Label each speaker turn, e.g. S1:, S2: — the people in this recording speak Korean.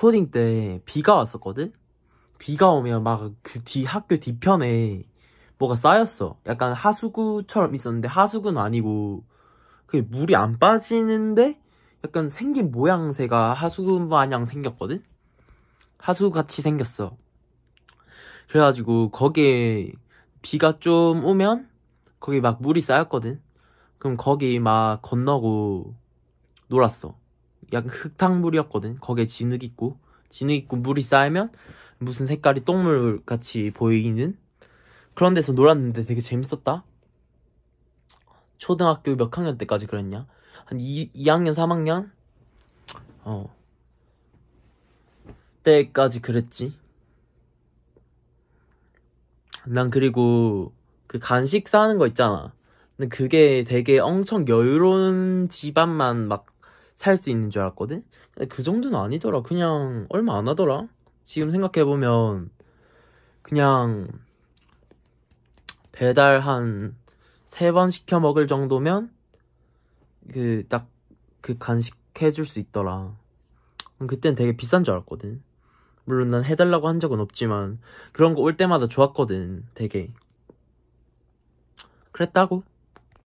S1: 초딩 때 비가 왔었거든? 비가 오면 막 그 뒤 학교 뒤편에 뭐가 쌓였어. 약간 하수구처럼 있었는데 하수구는 아니고 그게 물이 안 빠지는데 약간 생긴 모양새가 하수구 마냥 생겼거든? 하수같이 구 생겼어. 그래가지고 거기에 비가 좀 오면 거기 막 물이 쌓였거든? 그럼 거기 막 건너고 놀았어. 약간 흙탕물이었거든. 거기에 진흙 있고 진흙 있고 물이 쌓이면 무슨 색깔이 똥물 같이 보이는 그런 데서 놀았는데 되게 재밌었다. 초등학교 몇 학년 때까지 그랬냐? 한 2, 2학년, 3학년? 어. 때까지 그랬지. 난 그리고 그 간식 싸는 거 있잖아. 근데 그게 되게 엄청 여유로운 집안만 막 살수 있는 줄 알았거든? 그 정도는 아니더라. 그냥 얼마 안 하더라. 지금 생각해보면 그냥 배달 한 세 번 시켜 먹을 정도면 그딱그 그 간식 해줄 수 있더라. 그땐 되게 비싼 줄 알았거든. 물론 난 해달라고 한 적은 없지만 그런 거 올 때마다 좋았거든. 되게. 그랬다고.